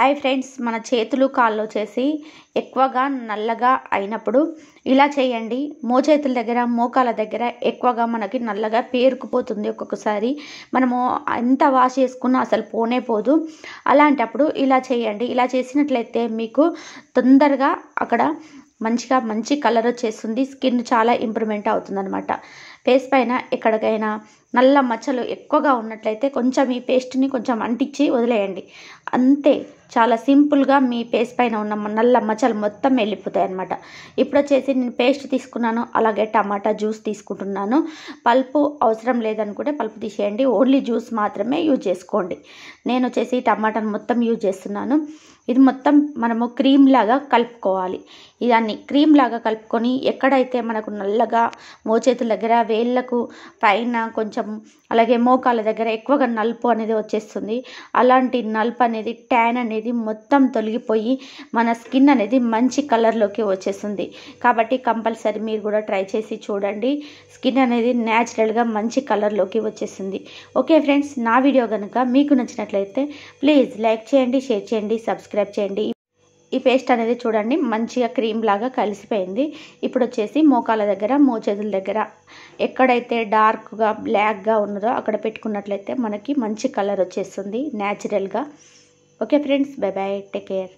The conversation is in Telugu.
హాయ్ ఫ్రెండ్స్ మన చేతులు కాళ్ళు వచ్చేసి ఎక్కువగా నల్లగా అయినప్పుడు ఇలా చేయండి మోచేతుల దగ్గర మోకాల దగ్గర ఎక్కువగా మనకి నల్లగా పేరుకుపోతుంది ఒక్కొక్కసారి మనము ఎంత వాష్ చేసుకున్నా అసలు పోనే పోదు అలాంటప్పుడు ఇలా చేయండి ఇలా చేసినట్లయితే మీకు తొందరగా అక్కడ మంచిగా మంచి కలర్ వచ్చేస్తుంది స్కిన్ చాలా ఇంప్రూవ్మెంట్ అవుతుందన్నమాట ఫేస్ పైన ఎక్కడికైనా నల్ల మచ్చలు ఎక్కువగా ఉన్నట్లయితే కొంచెం ఈ పేస్ట్ని కొంచెం అంటించి వదిలేయండి అంతే చాలా సింపుల్గా మీ పేస్ట్ పైన ఉన్న నల్ల మచ్చలు మొత్తం వెళ్ళిపోతాయి అనమాట ఇప్పుడు వచ్చేసి నేను పేస్ట్ తీసుకున్నాను అలాగే టమాటా జ్యూస్ తీసుకుంటున్నాను పల్పు అవసరం లేదనుకుంటే పల్పు తీసేయండి ఓన్లీ జ్యూస్ మాత్రమే యూజ్ చేసుకోండి నేను వచ్చేసి టమాటాను మొత్తం యూజ్ చేస్తున్నాను ఇది మొత్తం మనము క్రీమ్ లాగా కలుపుకోవాలి ఇదాన్ని క్రీమ్ లాగా కలుపుకొని ఎక్కడైతే మనకు నల్లగా మోచేతుల దగ్గర వేళ్ళకు పైన కొంచెం అలాగే మోకాల దగ్గర ఎక్కువగా నలుపు అనేది వచ్చేస్తుంది అలాంటి నలుపు అనేది ట్యాన్ అనేది మొత్తం తొలగిపోయి మన స్కిన్ అనేది మంచి కలర్లోకి వచ్చేస్తుంది కాబట్టి కంపల్సరీ మీరు కూడా ట్రై చేసి చూడండి స్కిన్ అనేది న్యాచురల్గా మంచి కలర్లోకి వచ్చేస్తుంది ఓకే ఫ్రెండ్స్ నా వీడియో కనుక మీకు నచ్చినట్లయితే ప్లీజ్ లైక్ చేయండి షేర్ చేయండి సబ్స్క్రైబ్ చేయండి ఈ పేస్ట్ అనేది చూడండి మంచిగా క్రీమ్ లాగా కలిసిపోయింది ఇప్పుడు వచ్చేసి మోకాల దగ్గర మోచేతుల దగ్గర ఎక్కడైతే డార్క్గా బ్లాక్గా ఉన్నదో అక్కడ పెట్టుకున్నట్లయితే మనకి మంచి కలర్ వచ్చేస్తుంది న్యాచురల్గా okay friends bye bye take care